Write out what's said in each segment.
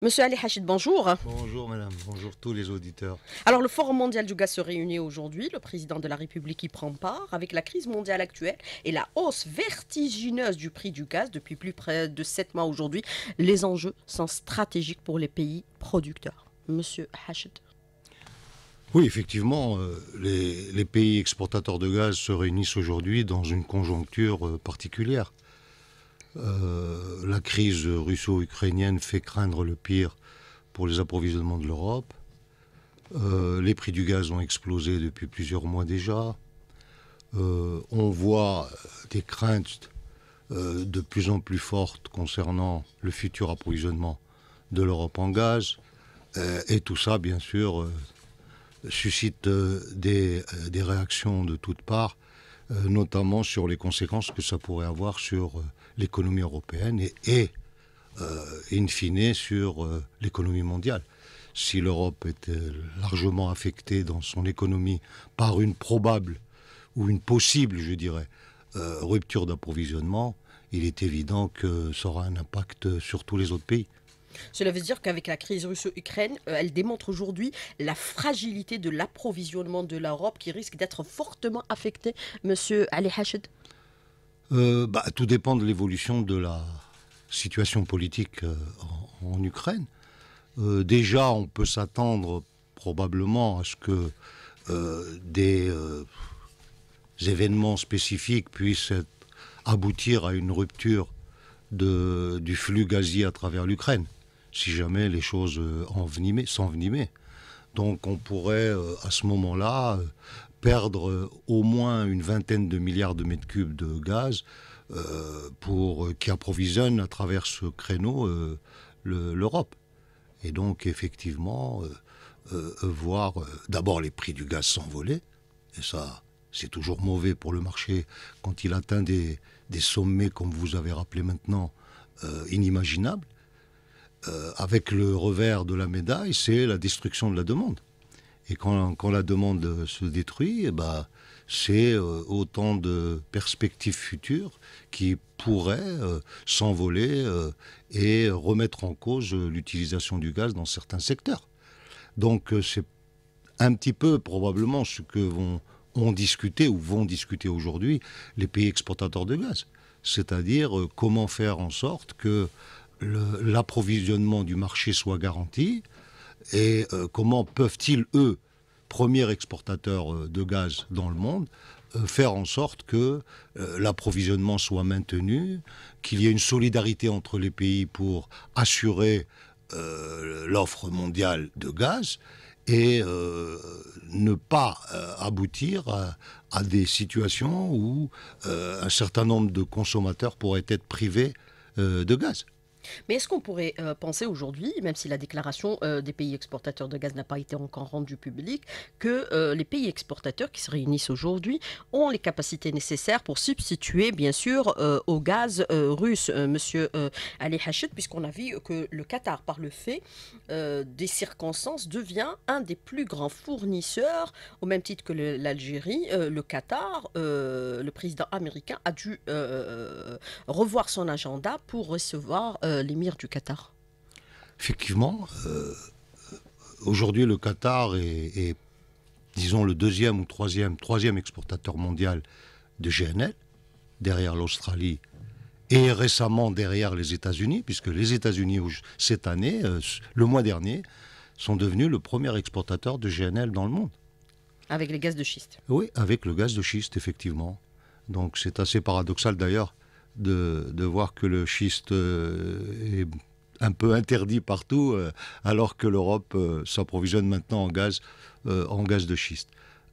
Monsieur Ali Hachid, bonjour. Bonjour madame, bonjour tous les auditeurs. Alors le Forum mondial du gaz se réunit aujourd'hui, le président de la République y prend part avec la crise mondiale actuelle et la hausse vertigineuse du prix du gaz depuis plus près de 7 mois aujourd'hui. Les enjeux sont stratégiques pour les pays producteurs. Monsieur Hachid. Oui, effectivement, euh, les, les pays exportateurs de gaz se réunissent aujourd'hui dans une conjoncture euh, particulière. Euh, la crise russo-ukrainienne fait craindre le pire pour les approvisionnements de l'Europe. Euh, les prix du gaz ont explosé depuis plusieurs mois déjà. Euh, on voit des craintes de plus en plus fortes concernant le futur approvisionnement de l'Europe en gaz. et tout ça, bien sûr, suscite des, des, réactions de toutes parts, notamment sur les conséquences que ça pourrait avoir sur l'économie européenne et, euh, in fine, sur euh, l'économie mondiale. Si l'Europe était largement affectée dans son économie par une probable ou une possible, je dirais, euh, rupture d'approvisionnement, il est évident que ça aura un impact sur tous les autres pays. Cela veut dire qu'avec la crise russo-ukraine, elle démontre aujourd'hui la fragilité de l'approvisionnement de l'Europe qui risque d'être fortement affectée, monsieur Ali Hachid euh, bah, tout dépend de l'évolution de la situation politique euh, en, Ukraine. Euh, déjà, on peut s'attendre probablement à ce que des événements spécifiques puissent aboutir à une rupture de, du flux gazier à travers l'Ukraine, si jamais les choses s'envenimaient. Donc on pourrait à ce moment-là perdre euh, au moins une vingtaine de milliards de mètres cubes de gaz euh, pour, euh, qui approvisionne à travers ce créneau l'Europe. Et donc effectivement, voir d'abord les prix du gaz s'envoler, et ça c'est toujours mauvais pour le marché quand il atteint des sommets, comme vous avez rappelé maintenant, inimaginables, avec le revers de la médaille, c'est la destruction de la demande. Et quand, la demande se détruit, eh ben, c'est euh, autant de perspectives futures qui pourraient euh, s'envoler euh, et remettre en cause l'utilisation du gaz dans certains secteurs. Donc c'est un petit peu probablement ce que vont discuter ou vont discuter aujourd'hui les pays exportateurs de gaz, c'est-à-dire comment faire en sorte que l'approvisionnement du marché soit garanti, et euh, comment peuvent-ils, eux, premiers exportateurs euh, de gaz dans le monde, euh, faire en sorte que l'approvisionnement soit maintenu, qu'il y ait une solidarité entre les pays pour assurer l'offre mondiale de gaz et ne pas aboutir à, des situations où un certain nombre de consommateurs pourraient être privés de gaz. Mais est-ce qu'on pourrait euh, penser aujourd'hui, même si la déclaration euh, des pays exportateurs de gaz n'a pas été encore rendue publique, que euh, les pays exportateurs qui se réunissent aujourd'hui ont les capacités nécessaires pour substituer, bien sûr, au gaz russe, Monsieur Ali Hachet, puisqu'on a vu que le Qatar, par le fait des circonstances, devient un des plus grands fournisseurs, au même titre que l'Algérie, le Qatar, le président américain a dû revoir son agenda pour recevoir l'émir du Qatar. Effectivement, euh, aujourd'hui le Qatar est, est, disons, le deuxième ou troisième, troisième exportateur mondial de GNL, derrière l'Australie et récemment derrière les États-Unis, puisque les États-Unis, cette année, euh, le mois dernier, sont devenus le premier exportateur de GNL dans le monde. Avec les gaz de schiste. Oui, avec le gaz de schiste, effectivement. Donc c'est assez paradoxal d'ailleurs de, voir que le schiste euh, est un peu interdit partout, euh, alors que l'Europe euh, s'approvisionne maintenant en gaz, en gaz de schiste.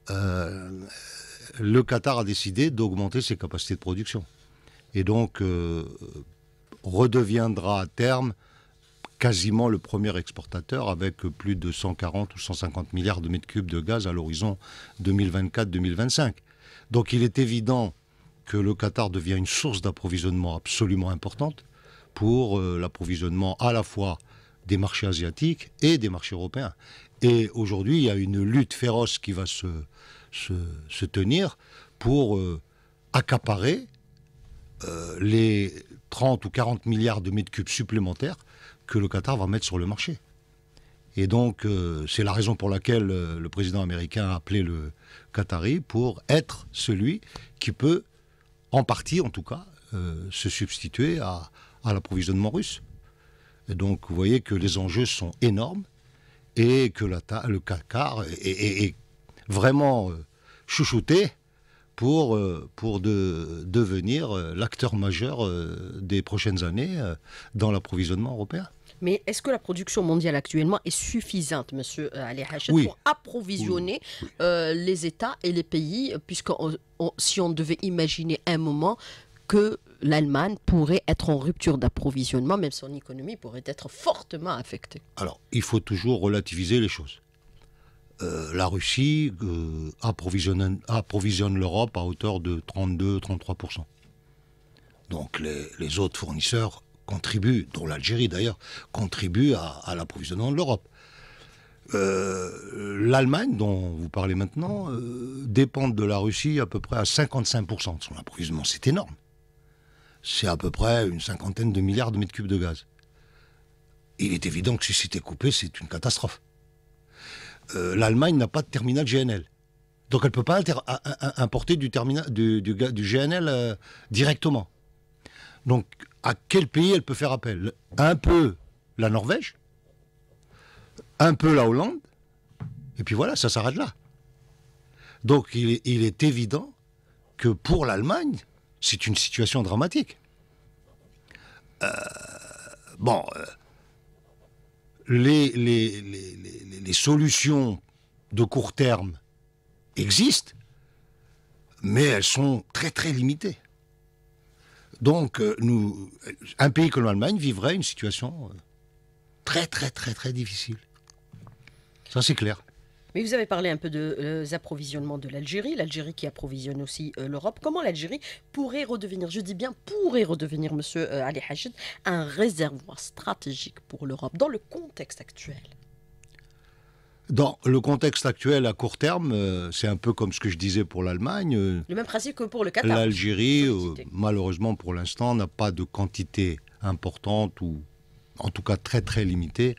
le Qatar a décidé d'augmenter ses capacités de production et donc redeviendra à terme quasiment le premier exportateur avec plus de 140 ou 150 milliards de mètres cubes de gaz à l'horizon 2024-2025. Donc il est évident que le Qatar devient une source d'approvisionnement absolument importante pour euh, l'approvisionnement à la fois des marchés asiatiques et des marchés européens. Et aujourd'hui, il y a une lutte féroce qui va se, se, tenir pour euh, accaparer euh, les 30 ou 40 milliards de mètres cubes supplémentaires que le Qatar va mettre sur le marché. Et donc, c'est la raison pour laquelle le président américain a appelé le Qatari pour être celui qui peut en partie en tout cas, euh, se substituer à, l'approvisionnement russe. donc vous voyez que les enjeux sont énormes et que le CACAR est, vraiment euh, chouchouté pour, euh, devenir l'acteur majeur des prochaines années dans l'approvisionnement européen. Mais est-ce que la production mondiale actuellement est suffisante, monsieur euh, Ali Hachet, pour approvisionner euh, les États et les pays Puisque si on devait imaginer un moment que l'Allemagne pourrait être en rupture d'approvisionnement, même son économie pourrait être fortement affectée. Alors, il faut toujours relativiser les choses. Euh, la Russie approvisionne, l'Europe à hauteur de 32-33%. Donc les, autres fournisseurs contribue, dont l'Algérie d'ailleurs, contribue à, l'approvisionnement de l'Europe. Euh, L'Allemagne, dont vous parlez maintenant, euh, dépend de la Russie à peu près à 55% de son approvisionnement. C'est énorme. C'est à peu près une cinquantaine de milliards de mètres cubes de gaz. Il est évident que si c'était coupé, c'est une catastrophe. Euh, L'Allemagne n'a pas de terminal GNL. Donc elle ne peut pas importer du, du GNL directement. Donc à quel pays elle peut faire appel Un peu la Norvège, un peu la Hollande, et puis voilà, ça s'arrête là. Donc il est, évident que pour l'Allemagne, c'est une situation dramatique. Euh, bon, euh, les, solutions de court terme existent, mais elles sont très très limitées. Donc, euh, nous, un pays comme l'Allemagne vivrait une situation euh, très, très, très, très difficile. Ça, c'est clair. Mais vous avez parlé un peu des de, euh, approvisionnements de l'Algérie, l'Algérie qui approvisionne aussi l'Europe. Comment l'Algérie pourrait redevenir, je dis bien pourrait redevenir, monsieur Ali Hachid, un réservoir stratégique pour l'Europe dans le contexte actuel dans le contexte actuel à court terme, euh, c'est un peu comme ce que je disais pour l'Allemagne. Euh, le même principe que pour le Qatar. L'Algérie, euh, malheureusement pour l'instant, n'a pas de quantité importante ou en tout cas très très limitée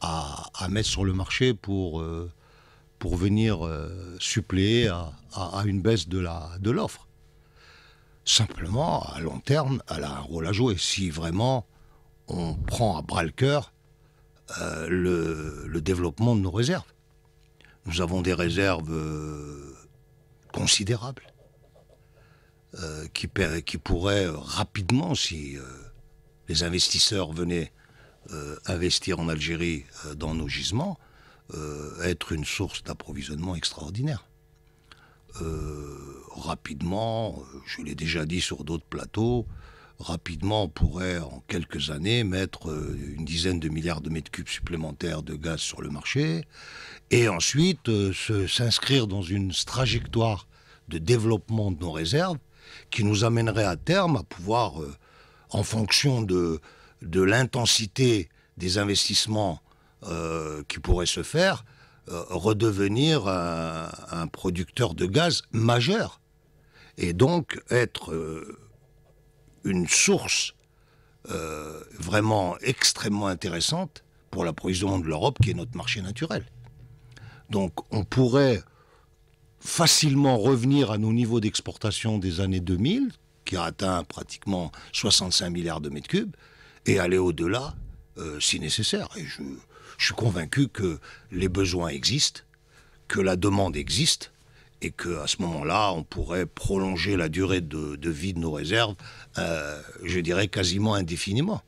à, mettre sur le marché pour, pour venir suppléer à, une baisse de l'offre. De Simplement, à long terme, elle a un rôle à jouer. Si vraiment on prend à bras le cœur euh, le, développement de nos réserves. Nous avons des réserves euh, considérables euh, qui, qui, pourraient rapidement, si les investisseurs venaient investir en Algérie dans nos gisements, être une source d'approvisionnement extraordinaire. rapidement, je l'ai déjà dit sur d'autres plateaux, rapidement, pourrait en quelques années mettre euh, une dizaine de milliards de mètres cubes supplémentaires de gaz sur le marché et ensuite euh, s'inscrire dans une trajectoire de développement de nos réserves qui nous amènerait à terme à pouvoir, euh, en fonction de, de l'intensité des investissements qui pourraient se faire, redevenir un, producteur de gaz majeur et donc être une source euh, vraiment extrêmement intéressante pour la l'approvisionnement de l'Europe, qui est notre marché naturel. Donc on pourrait facilement revenir à nos niveaux d'exportation des années 2000, qui a atteint pratiquement 65 milliards de mètres cubes, et aller au-delà euh, si nécessaire. Et je suis convaincu que les besoins existent, que la demande existe, et qu'à ce moment-là, on pourrait prolonger la durée de, vie de nos réserves, euh, je dirais quasiment indéfiniment.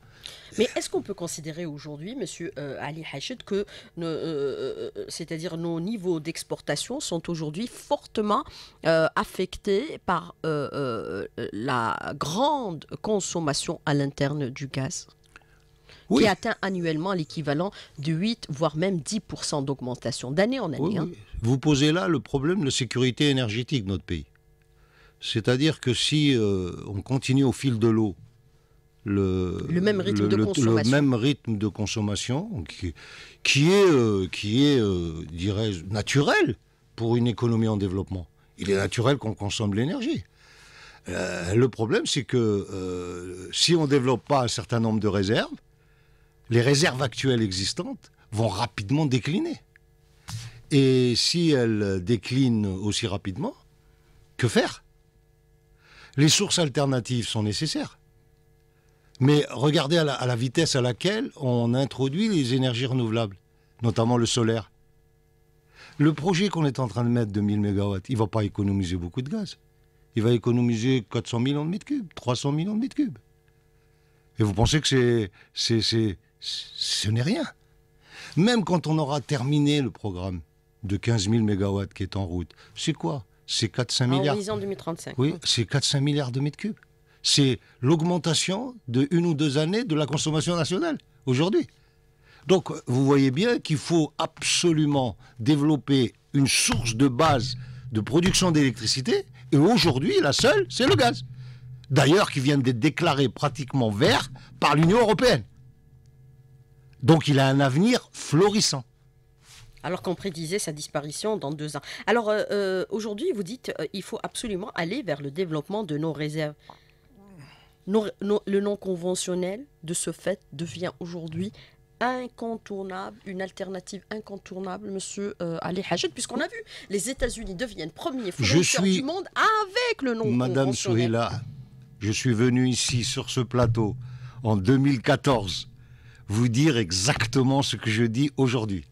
Mais est-ce qu'on peut considérer aujourd'hui, Monsieur euh, Ali Hachid, que euh, c'est-à-dire nos niveaux d'exportation sont aujourd'hui fortement affectés par la grande consommation à l'interne du gaz oui. qui atteint annuellement l'équivalent de 8, voire même 10% d'augmentation d'année en année. oui. Hein. Vous posez là le problème de sécurité énergétique de notre pays. C'est-à-dire que si euh, on continue au fil de l'eau le, même rythme de consommation, qui, est, euh, qui est euh, dirais naturel pour une économie en développement. Il est naturel qu'on consomme l'énergie. le problème, c'est que si on ne développe pas un certain nombre de réserves, les réserves actuelles existantes vont rapidement décliner. Et si elle décline aussi rapidement, que faire Les sources alternatives sont nécessaires. Mais regardez à la, vitesse à laquelle on introduit les énergies renouvelables, notamment le solaire. Le projet qu'on est en train de mettre de 1000 MW, il ne va pas économiser beaucoup de gaz. Il va économiser 400 millions de mètres cubes, 300 millions de mètres cubes. Et vous pensez que c'est, c'est, ce n'est rien Même quand on aura terminé le programme, de 15 000 MW qui est en route. C'est quoi C'est 4-5 milliards. En 2035. Oui, c'est 4-5 milliards de mètres cubes. C'est l'augmentation de une ou deux années de la consommation nationale aujourd'hui. Donc, vous voyez bien qu'il faut absolument développer une source de base de production d'électricité. Et aujourd'hui, la seule, c'est le gaz. D'ailleurs, qui vient d'être déclaré pratiquement vert par l'Union européenne. Donc, il a un avenir florissant alors qu'on prédisait sa disparition dans deux ans. Alors euh, euh, aujourd'hui, vous dites euh, il faut absolument aller vers le développement de nos réserves. le non conventionnel, de ce fait, devient aujourd'hui incontournable, une alternative incontournable, monsieur euh, Ali puisqu'on a vu, les États-Unis deviennent premier fournisseur du monde avec le non Madame conventionnel. Madame Souhila, je suis venu ici sur ce plateau en 2014 vous dire exactement ce que je dis aujourd'hui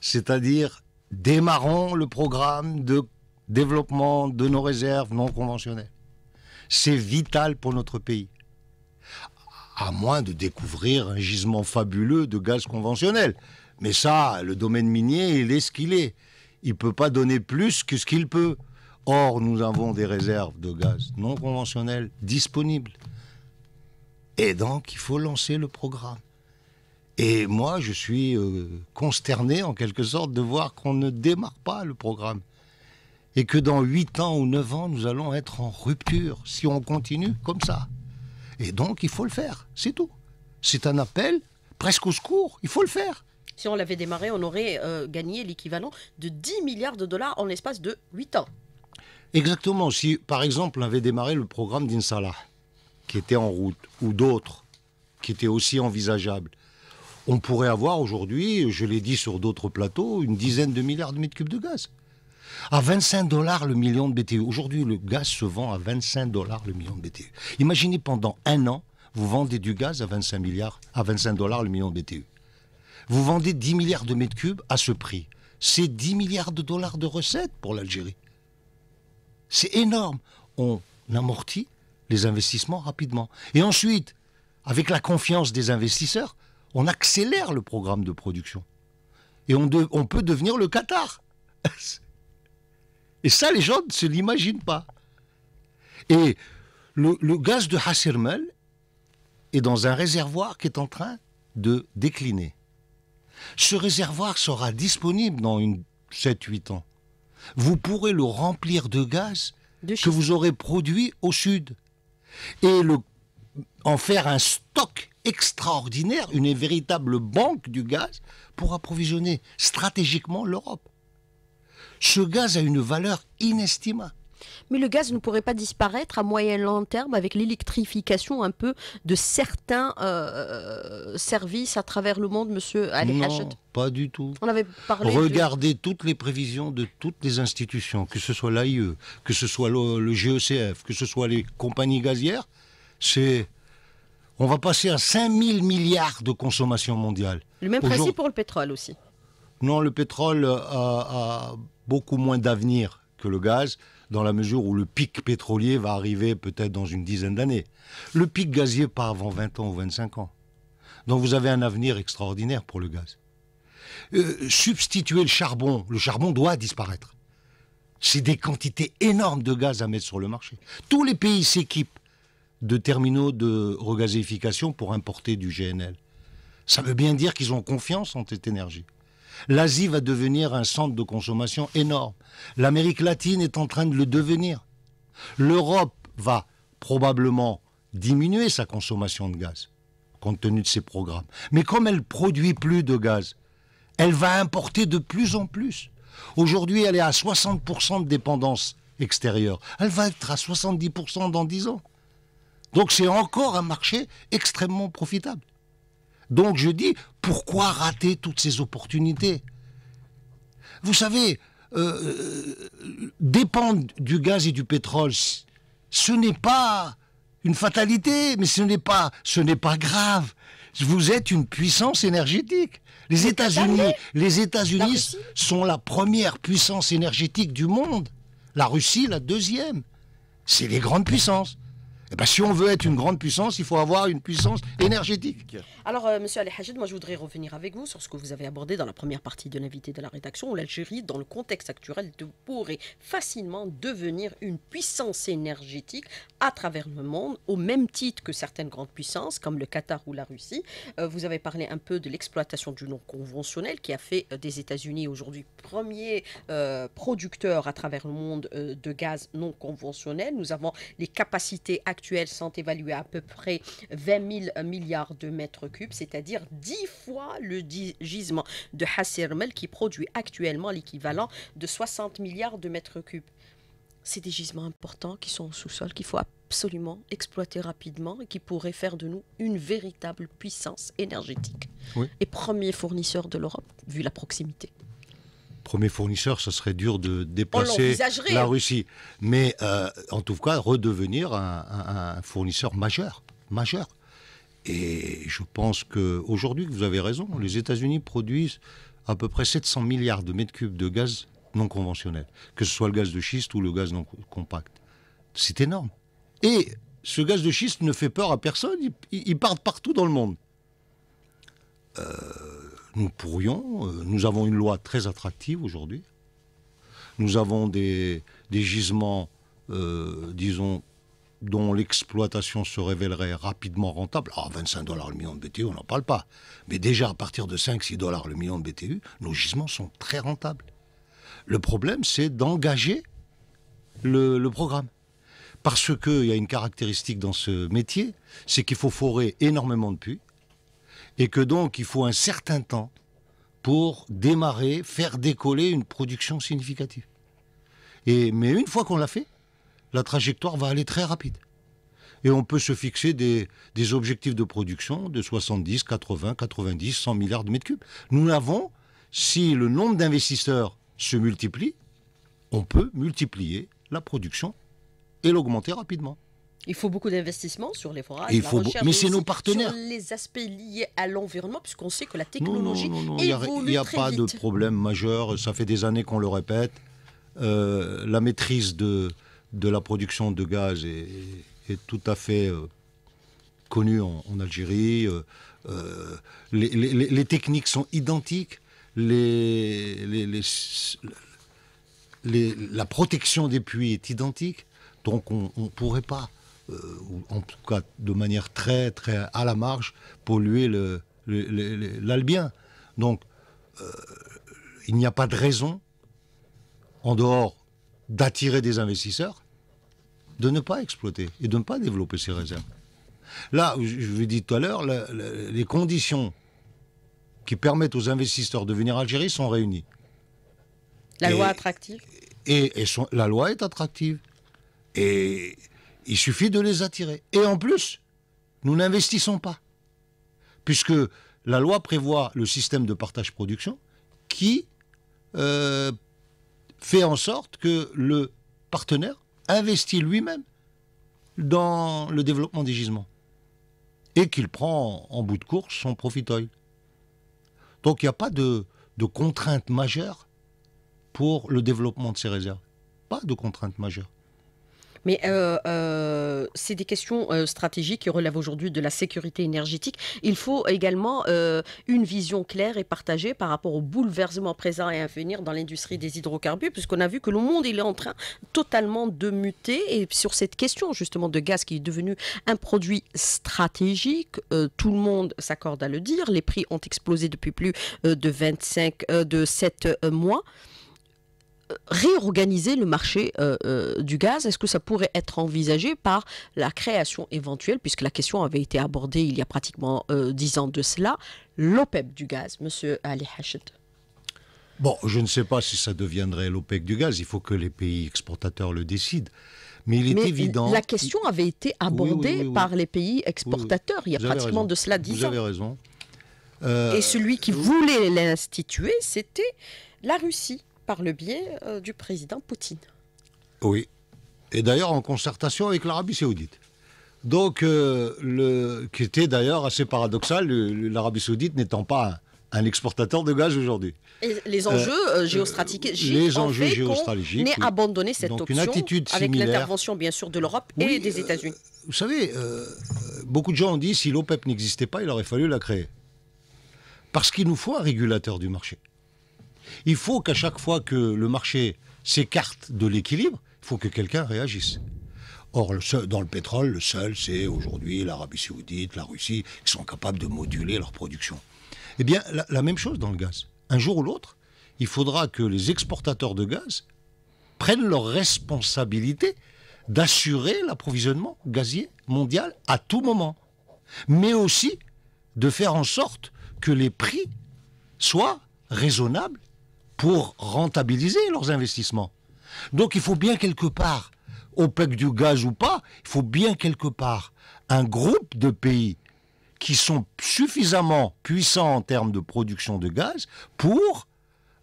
c'est-à-dire démarrons le programme de développement de nos réserves non conventionnelles. C'est vital pour notre pays. À moins de découvrir un gisement fabuleux de gaz conventionnel. Mais ça, le domaine minier, il est ce qu'il est. Il ne peut pas donner plus que ce qu'il peut. Or, nous avons des réserves de gaz non conventionnelles disponibles. Et donc, il faut lancer le programme. Et moi, je suis euh, consterné en quelque sorte de voir qu'on ne démarre pas le programme. Et que dans 8 ans ou 9 ans, nous allons être en rupture si on continue comme ça. Et donc, il faut le faire, c'est tout. C'est un appel presque au secours, il faut le faire. Si on l'avait démarré, on aurait euh, gagné l'équivalent de 10 milliards de dollars en l'espace de 8 ans. Exactement. Si, par exemple, on avait démarré le programme d'Insala, qui était en route, ou d'autres, qui étaient aussi envisageables, on pourrait avoir aujourd'hui, je l'ai dit sur d'autres plateaux, une dizaine de milliards de mètres cubes de gaz. À 25 dollars le million de BTU. E. Aujourd'hui, le gaz se vend à 25 dollars le million de BTU. E. Imaginez pendant un an, vous vendez du gaz à 25 milliards, à 25 dollars le million de BTU. E. Vous vendez 10 milliards de mètres cubes à ce prix. C'est 10 milliards de dollars de recettes pour l'Algérie. C'est énorme. On amortit les investissements rapidement. Et ensuite, avec la confiance des investisseurs, on accélère le programme de production. Et on, peut devenir le Qatar. Et ça, les gens ne se l'imaginent pas. Et le, gaz de Hassermel est dans un réservoir qui est en train de décliner. Ce réservoir sera disponible dans 7-8 ans. Vous pourrez le remplir de gaz que vous aurez produit au sud et en faire un stock extraordinaire, une véritable banque du gaz pour approvisionner stratégiquement l'Europe. Ce gaz a une valeur inestimable. Mais le gaz ne pourrait pas disparaître à moyen et long terme avec l'électrification un peu de certains euh, services à travers le monde, monsieur Allez, non, Pas du tout. On avait parlé Regardez toutes les prévisions de toutes les institutions, que ce soit l'AIE, que ce soit le, le GECF, que ce soit les compagnies gazières. C'est on va passer à 5000 milliards de consommation mondiale. Le même principe pour le pétrole aussi. Non, le pétrole a, beaucoup moins d'avenir que le gaz, dans la mesure où le pic pétrolier va arriver peut-être dans une dizaine d'années. Le pic gazier, pas avant 20 ans ou 25 ans. Donc vous avez un avenir extraordinaire pour le gaz. Euh, substituer le charbon, le charbon doit disparaître. C'est des quantités énormes de gaz à mettre sur le marché. Tous les pays s'équipent de terminaux de regasification pour importer du GNL. Ça veut bien dire qu'ils ont confiance en cette énergie. L'Asie va devenir un centre de consommation énorme. L'Amérique latine est en train de le devenir. L'Europe va probablement diminuer sa consommation de gaz compte tenu de ses programmes. Mais comme elle produit plus de gaz, elle va importer de plus en plus. Aujourd'hui, elle est à 60% de dépendance extérieure. Elle va être à 70% dans 10 ans. Donc c'est encore un marché extrêmement profitable. Donc je dis, pourquoi rater toutes ces opportunités Vous savez, euh, euh, dépendre du gaz et du pétrole, ce n'est pas une fatalité, mais ce n'est pas, ce n'est pas grave. Vous êtes une puissance énergétique. Les États-Unis, les États-Unis sont la première puissance énergétique du monde. La Russie, la deuxième. C'est les grandes puissances. Eh ben, si on veut être une grande puissance, il faut avoir une puissance énergétique. Alors, M. Euh, monsieur Ali Hajid, moi je voudrais revenir avec vous sur ce que vous avez abordé dans la première partie de l'invité de la rédaction, où l'Algérie, dans le contexte actuel, pourrait facilement devenir une puissance énergétique à travers le monde, au même titre que certaines grandes puissances, comme le Qatar ou la Russie. Euh, vous avez parlé un peu de l'exploitation du non conventionnel qui a fait euh, des États-Unis aujourd'hui premier producteur à travers le monde de gaz non conventionnel. Nous avons les capacités actuelles sont évalués à peu près 20 000 milliards de mètres cubes, c'est-à-dire 10 fois le gisement de Hassirmel qui produit actuellement l'équivalent de 60 milliards de mètres cubes. C'est des gisements importants qui sont au sous-sol, qu'il faut absolument exploiter rapidement et qui pourraient faire de nous une véritable puissance énergétique et premier fournisseur de l'Europe, vu la proximité premier fournisseur, ça serait dur de déplacer la Russie. Mais euh, en tout cas, redevenir un, fournisseur majeur, majeur. Et je pense qu'aujourd'hui, vous avez raison, les États-Unis produisent à peu près 700 milliards de mètres cubes de gaz non conventionnel, que ce soit le gaz de schiste ou le gaz non compact. C'est énorme. Et ce gaz de schiste ne fait peur à personne, il, il part partout dans le monde. Euh, nous pourrions. Euh, nous avons une loi très attractive aujourd'hui. Nous avons des, gisements, euh, disons, dont l'exploitation se révélerait rapidement rentable. Alors, ah, 25 dollars le million de BTU, on n'en parle pas. Mais déjà, à partir de 5-6 dollars le million de BTU, nos gisements sont très rentables. Le problème, c'est d'engager le, le programme parce qu'il y a une caractéristique dans ce métier, c'est qu'il faut forer énormément de puits, et que donc il faut un certain temps pour démarrer, faire décoller une production significative. Et, mais une fois qu'on l'a fait, la trajectoire va aller très rapide. Et on peut se fixer des, objectifs de production de 70, 80, 90, 100 milliards de mètres cubes. Nous avons, si le nombre d'investisseurs se multiplie, on peut multiplier la production et l'augmenter rapidement. Il faut beaucoup d'investissements sur les forages, mais c'est nos partenaires. Sur les aspects liés à l'environnement, puisqu'on sait que la technologie Il n'y a, pas de problème majeur. Ça fait des années qu'on le répète. Euh, la maîtrise de, de la production de gaz est, tout à fait euh, connue en, Algérie. Euh, les, techniques sont identiques. la protection des puits est identique. Donc on ne pourrait pas euh, en tout cas de manière très, très à la marge, polluer l'Albien. Donc, euh, il n'y a pas de raison, en dehors d'attirer des investisseurs, de ne pas exploiter et de ne pas développer ces réserves. Là, je vous ai dit tout à l'heure, les conditions qui permettent aux investisseurs de venir à Algérie sont réunies. La loi attractive Et, la loi est attractive. Et il suffit de les attirer. Et en plus, nous n'investissons pas. Puisque la loi prévoit le système de partage-production qui euh, fait en sorte que le partenaire investit lui-même dans le développement des gisements et qu'il prend en bout de course son profitoil. Donc il n'y a pas de, de contrainte majeure pour le développement de ces réserves. Pas de contrainte majeure. Mais euh, euh, c'est des questions euh, stratégiques qui relèvent aujourd'hui de la sécurité énergétique. Il faut également une vision claire et partagée par rapport au bouleversement présent et à venir dans l'industrie des hydrocarbures, puisqu'on a vu que le monde est en train totalement de muter. Et sur cette question justement de gaz qui est devenu un produit stratégique, tout le monde s'accorde à le dire. Les prix ont explosé depuis plus de 25, de 7 mois réorganiser le marché euh, euh, du gaz Est-ce que ça pourrait être envisagé par la création éventuelle, puisque la question avait été abordée il y a pratiquement euh, dix ans de cela, l'OPEP e du gaz, Monsieur Ali Hachet Bon, je ne sais pas si ça deviendrait l'OPEC du gaz, il faut que les pays exportateurs le décident. Mais il est évident. La question avait été abordée par les pays exportateurs il y a pratiquement de cela dix ans. Vous avez raison. Et celui qui voulait l'instituer, c'était la Russie par le biais euh, du président Poutine. Oui, et d'ailleurs en concertation avec l'Arabie saoudite. Donc, euh, le, qui était d'ailleurs assez paradoxal, l'Arabie saoudite n'étant pas un, exportateur de gaz aujourd'hui. les euh, enjeux géostratégiques. Les enjeux géostratégiques. On abandonné cette option avec l'intervention bien sûr de l'Europe et des États-Unis. vous savez, beaucoup de gens ont dit si l'OPEP n'existait pas, il aurait fallu la créer. Parce qu'il nous faut un régulateur du marché. Il faut qu'à chaque fois que le marché s'écarte de l'équilibre, il faut que quelqu'un réagisse. Or, dans le pétrole, le seul, c'est aujourd'hui l'Arabie saoudite, la Russie, qui sont capables de moduler leur production. Eh bien, la même chose dans le gaz. Un jour ou l'autre, il faudra que les exportateurs de gaz prennent leur responsabilité d'assurer l'approvisionnement gazier mondial à tout moment, mais aussi de faire en sorte que les prix soient raisonnables pour rentabiliser leurs investissements. Donc il faut bien quelque part, OPEC du gaz ou pas, il faut bien quelque part un groupe de pays qui sont suffisamment puissants en termes de production de gaz pour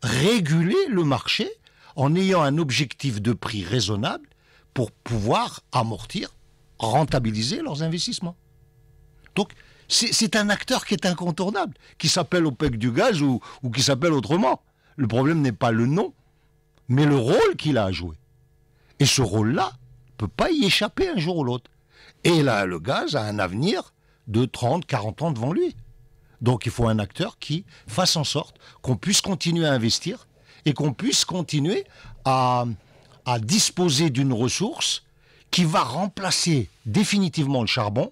réguler le marché en ayant un objectif de prix raisonnable pour pouvoir amortir, rentabiliser leurs investissements. Donc, c'est un acteur qui est incontournable, qui s'appelle OPEC du gaz ou, ou qui s'appelle autrement. Le problème n'est pas le nom, mais le rôle qu'il a à jouer. Et ce rôle-là, peut pas y échapper un jour ou l'autre. Et là, le gaz a un avenir de 30, 40 ans devant lui. Donc il faut un acteur qui fasse en sorte qu'on puisse continuer à investir et qu'on puisse continuer à disposer d'une ressource qui va remplacer définitivement le charbon,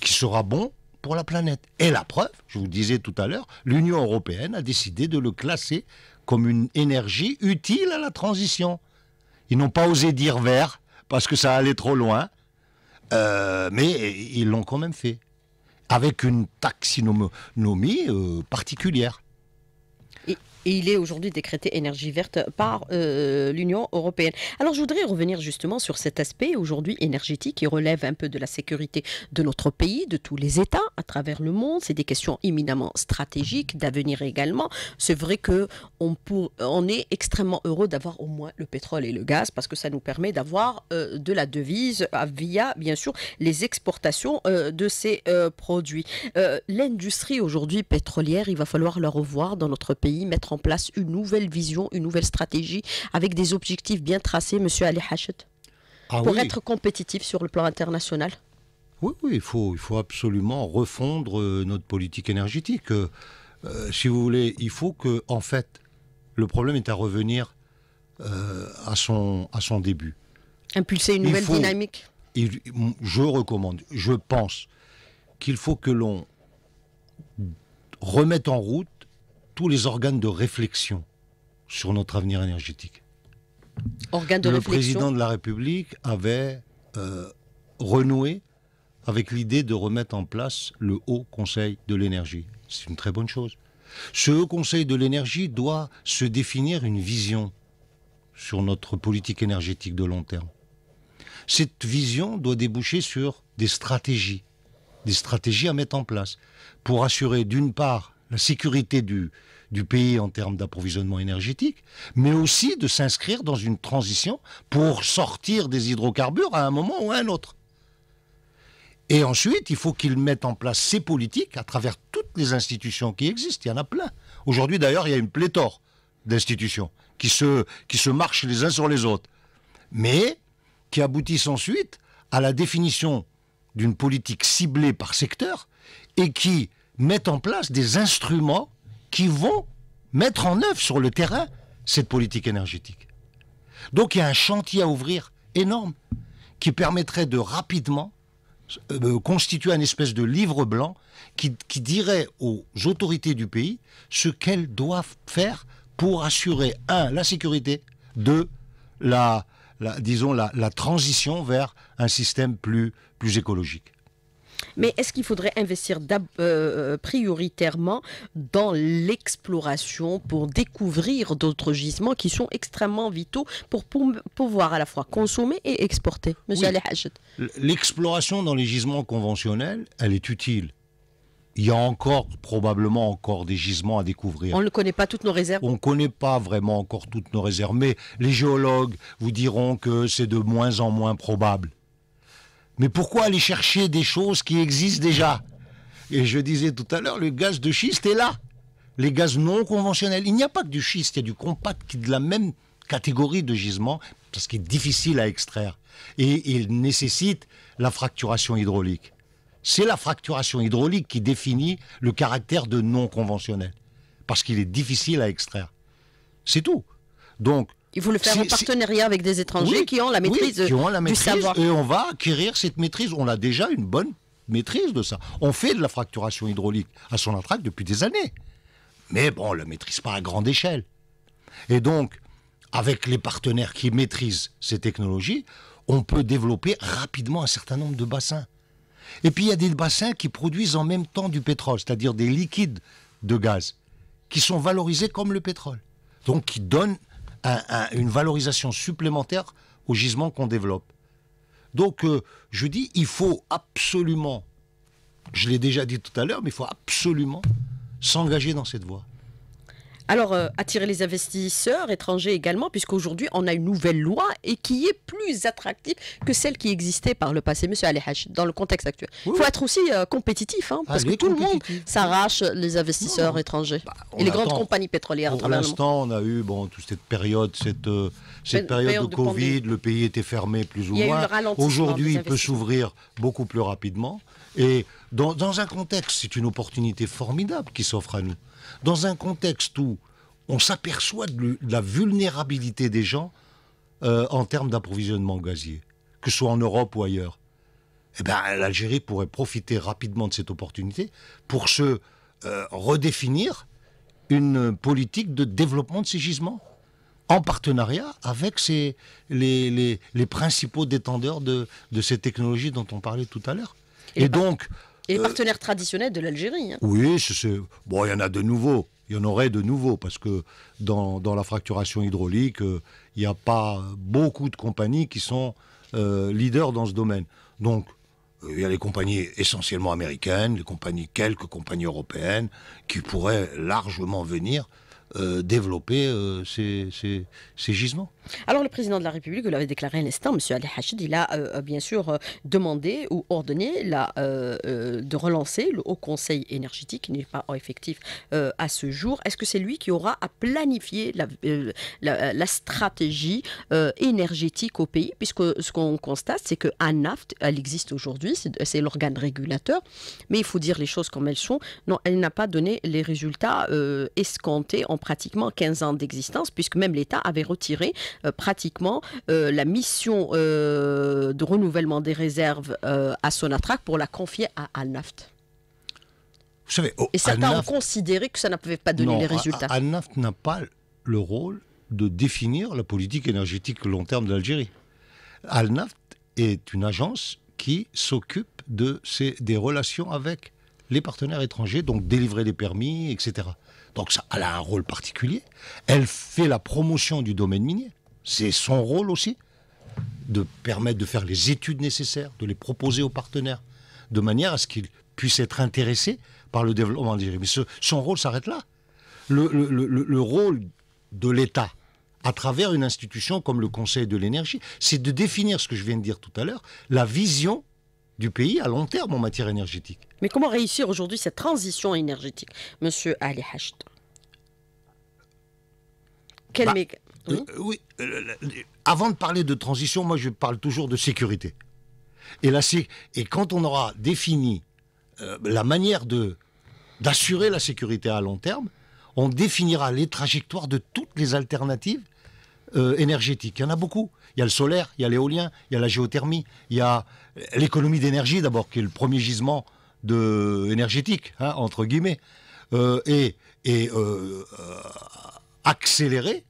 qui sera bon pour la planète. Et la preuve, je vous disais tout à l'heure, l'Union européenne a décidé de le classer comme une énergie utile à la transition. Ils n'ont pas osé dire vert parce que ça allait trop loin, euh, mais ils l'ont quand même fait, avec une taxonomie euh, particulière et il est aujourd'hui décrété énergie verte par euh, l'Union européenne. Alors je voudrais revenir justement sur cet aspect aujourd'hui énergétique qui relève un peu de la sécurité de notre pays, de tous les États à travers le monde. C'est des questions éminemment stratégiques, d'avenir également. C'est vrai qu'on on, est extrêmement heureux d'avoir au moins le pétrole et le gaz parce que ça nous permet d'avoir euh, de la devise euh, via bien sûr les exportations de ces produits. L'industrie aujourd'hui pétrolière, il va falloir la revoir dans notre pays, mettre en place une nouvelle vision, une nouvelle stratégie avec des objectifs bien tracés, Monsieur Ali Hachet, ah pour être compétitif sur le plan international Oui, oui, il faut, il faut absolument refondre euh, notre politique énergétique. Euh, euh, si vous voulez, il faut que, en fait, le problème est à revenir à, son, à son début. Impulser une nouvelle dynamique Je recommande, je pense qu'il faut que l'on remette en route tous les organes de réflexion sur notre avenir énergétique. le président de la République avait euh, renoué avec l'idée de remettre en place le Haut Conseil de l'énergie. C'est une très bonne chose. Ce Haut Conseil de l'énergie doit se définir une vision sur notre politique énergétique de long terme. Cette vision doit déboucher sur des stratégies, des stratégies à mettre en place pour assurer d'une part la sécurité du, du pays en termes d'approvisionnement énergétique, mais aussi de s'inscrire dans une transition pour sortir des hydrocarbures à un moment ou à un autre. Et ensuite, il faut qu'ils mettent en place ces politiques à travers toutes les institutions qui existent. Il y en a plein. Aujourd'hui, d'ailleurs, il y a une pléthore d'institutions qui qui se marchent les uns sur les autres, mais qui aboutissent ensuite à la définition d'une politique ciblée par secteur et qui mettent en place des instruments qui vont mettre en œuvre sur le terrain cette politique énergétique. Donc il y a un chantier à ouvrir énorme qui permettrait de rapidement euh, euh, constituer un espèce de livre blanc qui, dirait aux autorités du pays ce qu'elles doivent faire pour assurer, un, la sécurité, deux, la, disons, la transition vers un système plus, plus écologique mais est-ce qu'il faudrait investir euh, euh, prioritairement dans l'exploration pour découvrir d'autres gisements qui sont extrêmement vitaux pour, pouvoir à la fois consommer et exporter Monsieur L'exploration dans les gisements conventionnels, elle est utile il y a encore, probablement encore des gisements à découvrir. On ne connaît pas toutes nos réserves. On ne connaît pas vraiment encore toutes nos réserves, mais les géologues vous diront que c'est de moins en moins probable. Mais pourquoi aller chercher des choses qui existent déjà Et je disais tout à l'heure, le gaz de schiste est là. Les gaz non conventionnels. Il n'y a pas que du schiste, il y a du compact qui est de la même catégorie de gisement, parce qu'il est difficile à extraire. Et il nécessite la fracturation hydraulique. C'est la fracturation hydraulique qui définit le caractère de non conventionnel, parce qu'il est difficile à extraire. C'est tout. Donc, il faut le faire en partenariat avec des étrangers qui ont la maîtrise, Et on va acquérir cette maîtrise. On a déjà une bonne maîtrise de ça. On fait de la fracturation hydraulique à son intrac depuis des années. Mais bon, on ne le maîtrise pas à grande échelle. Et donc, avec les partenaires qui maîtrisent ces technologies, on peut développer rapidement un certain nombre de bassins. Et puis il y a des bassins qui produisent en même temps du pétrole, c'est-à-dire des liquides de gaz, qui sont valorisés comme le pétrole. Donc qui donnent une valorisation supplémentaire au gisement qu'on développe. Donc, euh, je dis, il faut absolument, je l'ai déjà dit tout à l'heure, mais il faut absolument s'engager dans cette voie. Alors, euh, attirer les investisseurs étrangers également, puisqu'aujourd'hui, on a une nouvelle loi et qui est plus attractive que celle qui existait par le passé, monsieur Alehach, dans le contexte actuel. Il faut être aussi euh, compétitif, hein, parce que tout le monde s'arrache les investisseurs étrangers bah, et les grandes compagnies pétrolières. Pour l'instant, on a eu bon, toute cette période, cette, euh, période, de, Covid, le pays était fermé plus ou moins. Aujourd'hui, il peut s'ouvrir beaucoup plus rapidement. Et dans un contexte, c'est une opportunité formidable qui s'offre à nous dans un contexte où on s'aperçoit de la vulnérabilité des gens euh, en termes d'approvisionnement gazier, que ce soit en Europe ou ailleurs. Eh ben, l'Algérie pourrait profiter rapidement de cette opportunité pour se euh, redéfinir une politique de développement de ces gisements en partenariat avec les, principaux détendeurs de, ces technologies dont on parlait tout à l'heure. Et bah donc, et les euh, partenaires traditionnels de l'Algérie. Hein. Oui, bon, il y en a de nouveaux. Il y en aurait de nouveaux parce que dans, dans la fracturation hydraulique, euh, il n'y a pas beaucoup de compagnies qui sont euh, leaders dans ce domaine. Donc, il y a les compagnies essentiellement américaines, les compagnies, quelques compagnies européennes qui pourraient largement venir euh, développer euh, ces, gisements. Alors le président de la République, vous l'avez déclaré à l'instant, M. Ali Hachid, il a euh, bien sûr demandé ou ordonné la, de relancer le Haut Conseil énergétique qui n'est pas en effectif à ce jour. Est-ce que c'est lui qui aura à planifier la, stratégie énergétique au pays Puisque ce qu'on constate, c'est que elle existe aujourd'hui, c'est l'organe régulateur, mais il faut dire les choses comme elles sont. Non, elle n'a pas donné les résultats escomptés en pratiquement 15 ans d'existence, puisque même l'État avait retiré euh, pratiquement euh, la mission euh, de renouvellement des réserves à Sonatrach pour la confier à Alnaft. Vous savez, Et certains ont considéré que ça ne pouvait pas donner les résultats. Alnaft n'a pas le rôle de définir la politique énergétique long terme de l'Algérie. Alnaft est une agence qui s'occupe de ces des relations avec les partenaires étrangers, donc délivrer des permis, etc. Donc ça, elle a un rôle particulier. Elle fait la promotion du domaine minier. C'est son rôle aussi de permettre de faire les études nécessaires, de les proposer aux partenaires, de manière à ce qu'ils puissent être intéressés par le développement Mais son rôle s'arrête là. le rôle de l'État, à travers une institution comme le Conseil de l'énergie, c'est de définir ce que je viens de dire tout à l'heure, la vision du pays à long terme en matière énergétique. Mais comment réussir aujourd'hui cette transition énergétique, Monsieur Ali Hachd Quel bah, euh, Oui, euh, euh, avant de parler de transition, moi je parle toujours de sécurité. Et, et quand on aura défini la manière d'assurer la sécurité à long terme, on définira les trajectoires de toutes les alternatives énergétiques. Il y en a beaucoup. Il y a le solaire, il y a l'éolien, il y a la géothermie, il y a l'économie d'énergie d'abord, qui est le premier gisement énergétique, hein, entre guillemets, euh, et, euh, euh, accélérer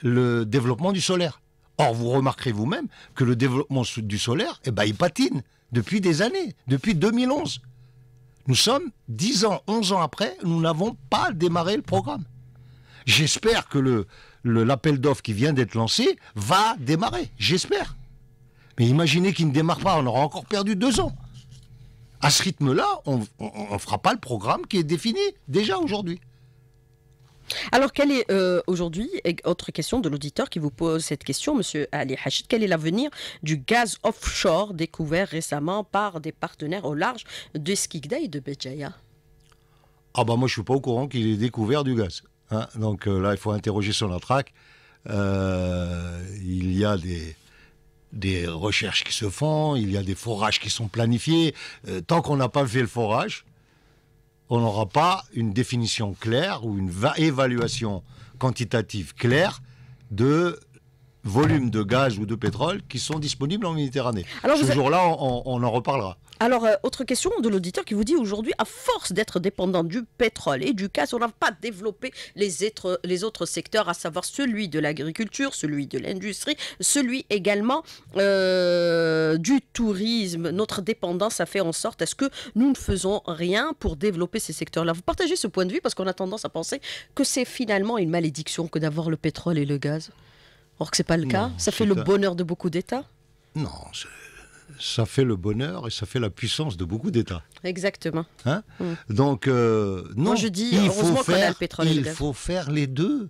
le développement du solaire. Or, vous remarquerez vous-même que le développement du solaire, eh ben, il patine depuis des années, depuis 2011. Nous sommes 10 ans, 11 ans après, nous n'avons pas démarré le programme. J'espère que l'appel le, l'appel d'offres qui vient d'être lancé va démarrer. J'espère. Mais imaginez qu'il ne démarre pas, on aura encore perdu deux ans. À ce rythme-là, on ne fera pas le programme qui est défini déjà aujourd'hui. Alors, quelle est euh, aujourd'hui, autre question de l'auditeur qui vous pose cette question, Monsieur Ali Hachid, quel est l'avenir du gaz offshore découvert récemment par des partenaires au large de Skikda et de Béjaïa Ah bah moi je ne suis pas au courant qu'il ait découvert du gaz. Hein. Donc euh, là, il faut interroger sur attraque. Euh, il y a des, des recherches qui se font, il y a des forages qui sont planifiés. Euh, tant qu'on n'a pas fait le forage, on n'aura pas une définition claire ou une évaluation quantitative claire de volume de gaz ou de pétrole qui sont disponibles en Méditerranée. Alors Ce jour-là, on en reparlera. Alors, euh, autre question de l'auditeur qui vous dit aujourd'hui, à force d'être dépendant du pétrole et du gaz, on n'a pas développé les, autres secteurs, à savoir celui de l'agriculture, celui de l'industrie, celui également euh, du tourisme. Notre dépendance a fait en sorte est ce que nous ne faisons rien pour développer ces secteurs-là. Vous partagez ce point de vue parce qu'on a tendance à penser que c'est finalement une malédiction que d'avoir le pétrole et le gaz. Or que ce n'est pas le cas. Ça fait le bonheur de beaucoup d'États. Non, c'est ça fait le bonheur et ça fait la puissance de beaucoup d'États. Exactement. Hein mm. Donc, euh, non, je dis, il, faut faire, il faut faire les deux.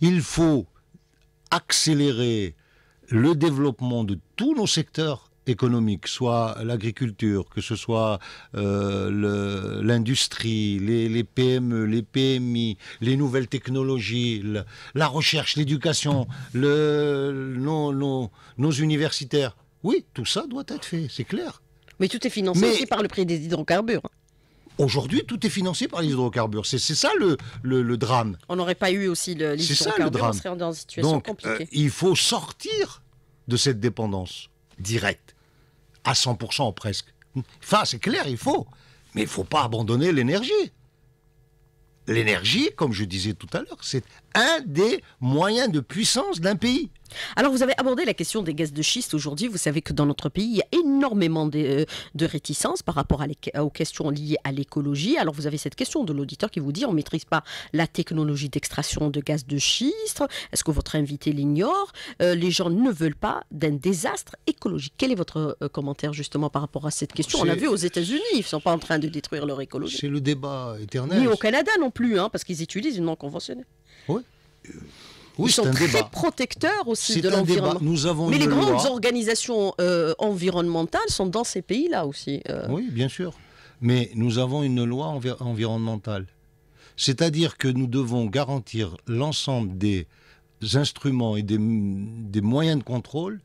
Il faut accélérer le développement de tous nos secteurs économiques, soit l'agriculture, que ce soit euh, l'industrie, les, PME, les PMI, e, les nouvelles technologies, la recherche, l'éducation, le, nos universitaires oui, tout ça doit être fait, c'est clair. Mais tout est financé aussi par le prix des hydrocarbures. Aujourd'hui, tout est financé par les hydrocarbures. C'est ça le, drame. On n'aurait pas eu aussi le, les hydrocarbures, on serait dans une situation euh, compliquée. il faut sortir de cette dépendance directe, à 100% presque. Enfin, c'est clair, il faut. Mais il ne faut pas abandonner l'énergie. L'énergie, comme je disais tout à l'heure, c'est un des moyens de puissance d'un pays. Alors, vous avez abordé la question des gaz de schiste aujourd'hui. Vous savez que dans notre pays, il y a énormément de, euh, de réticences par rapport à aux questions liées à l'écologie. Alors, vous avez cette question de l'auditeur qui vous dit on ne maîtrise pas la technologie d'extraction de gaz de schiste. Est-ce que votre invité l'ignore euh, Les gens ne veulent pas d'un désastre écologique. Quel est votre euh, commentaire justement par rapport à cette question On l'a vu aux États-Unis, ils ne sont pas en train de détruire leur écologie. C'est le débat éternel. Ni au Canada non plus, hein, parce qu'ils utilisent une non conventionnelle. Oui ils sont très protecteurs aussi de l'environnement. Mais les grandes organisations euh, environnementales sont dans ces pays-là aussi. Euh. Oui, bien sûr. Mais nous avons une loi environnementale. C'est-à-dire que nous devons garantir l'ensemble des instruments et des, moyens de contrôle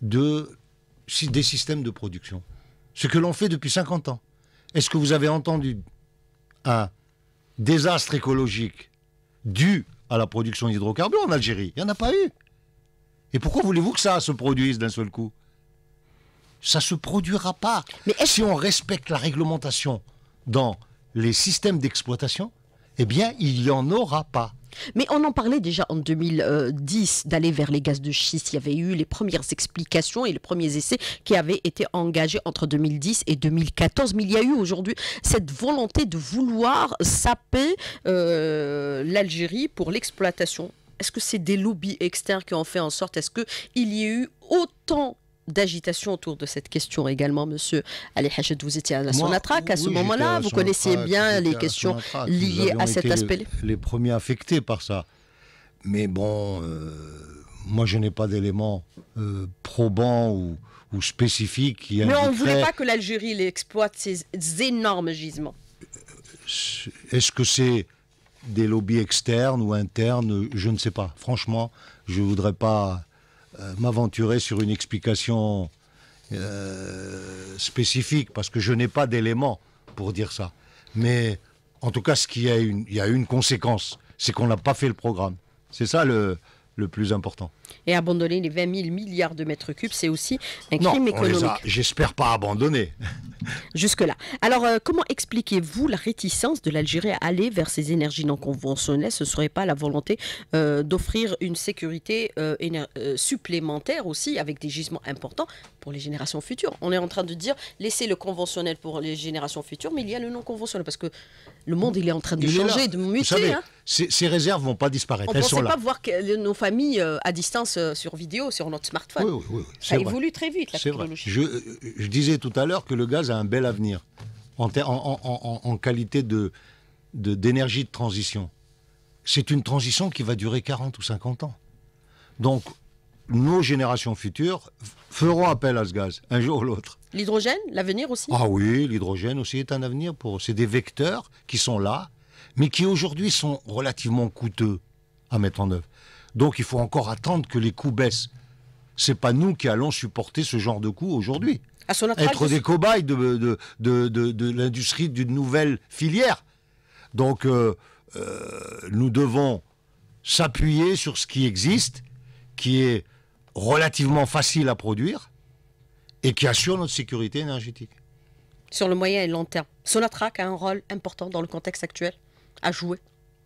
des systèmes de production. Ce que l'on fait depuis 50 ans. Est-ce que vous avez entendu un désastre écologique dû à la production d'hydrocarbures en Algérie. Il n'y en a pas eu. Et pourquoi voulez-vous que ça se produise d'un seul coup Ça se produira pas. Mais si on respecte la réglementation dans les systèmes d'exploitation, eh bien, il n'y en aura pas. Mais on en parlait déjà en 2010 d'aller vers les gaz de schiste. Il y avait eu les premières explications et les premiers essais qui avaient été engagés entre 2010 et 2014. Mais il y a eu aujourd'hui cette volonté de vouloir saper euh, l'Algérie pour l'exploitation. Est-ce que c'est des lobbies externes qui ont fait en sorte Est-ce qu'il y a eu autant d'agitation autour de cette question également, monsieur Ali Hachet. Vous étiez à la Sonatrac à ce moment-là, vous connaissiez bien les questions liées à cet aspect. Les, les, premiers affectés par ça. Mais bon, euh, moi je n'ai pas d'éléments euh, probants ou, spécifiques qui Mais on ne voulait pas que l'Algérie exploite ces énormes gisements. Euh, est-ce que c'est des lobbies externes ou internes Je ne sais pas. Franchement, je ne voudrais pas euh, m'aventurer sur une explication euh, spécifique parce que je n'ai pas d'éléments pour dire ça. Mais en tout cas, ce qui a une, il y a une conséquence, c'est qu'on n'a pas fait le programme. C'est ça le, le plus important. Et abandonner les 20 000 milliards de mètres cubes, c'est aussi un crime non, économique. J'espère pas abandonner. Jusque-là. Alors, euh, comment expliquez-vous la réticence de l'Algérie à aller vers ces énergies non conventionnelles Ce ne serait pas la volonté euh, d'offrir une sécurité euh, supplémentaire aussi, avec des gisements importants pour les générations futures. On est en train de dire, laissez le conventionnel pour les générations futures, mais il y a le non conventionnel, parce que le monde, il est en train de changer, de muter. Hein ces, ces, réserves vont pas disparaître. On ne pensait pas voir nos familles euh, à distance euh, sur vidéo, sur notre smartphone. Ça évolue très vite, la technologie. Euh, je, disais tout à l'heure que le gaz a un bel avenir en, en, qualité de d'énergie de, transition. C'est une transition qui va durer 40 ou 50 ans. Donc, nos générations futures feront appel à ce gaz, un jour ou l'autre. L'hydrogène, l'avenir aussi Ah oui, l'hydrogène aussi est un avenir pour. C'est des vecteurs qui sont là, mais qui aujourd'hui sont relativement coûteux à mettre en œuvre. Donc il faut encore attendre que les coûts baissent. C'est pas nous qui allons supporter ce genre de coûts aujourd'hui. Être des cobayes de, l'industrie d'une nouvelle filière. Donc euh, euh, nous devons s'appuyer sur ce qui existe, qui est relativement facile à produire et qui assure notre sécurité énergétique. Sur le moyen et long terme, Sonatrach a un rôle important dans le contexte actuel à jouer.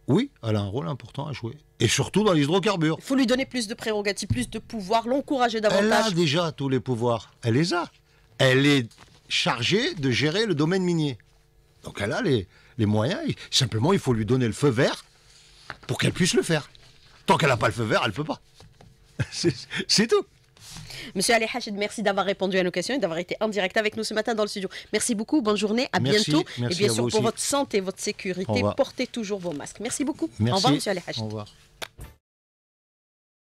Oui, elle a un rôle important à jouer. Et surtout dans l'hydrocarbure. Il faut lui donner plus de prérogatives, plus de pouvoirs, l'encourager davantage. Elle a déjà tous les pouvoirs. Elle les a. Elle est chargée de gérer le domaine minier. Donc elle a les, les moyens. Simplement, il faut lui donner le feu vert pour qu'elle puisse le faire. Tant qu'elle n'a pas le feu vert, elle ne peut pas. C'est tout. Monsieur Ali merci d'avoir répondu à nos questions et d'avoir été en direct avec nous ce matin dans le studio. Merci beaucoup, bonne journée, à bientôt. et bien sûr, pour votre santé votre sécurité, portez toujours vos masques. Merci beaucoup. Au revoir, monsieur Ali Au revoir.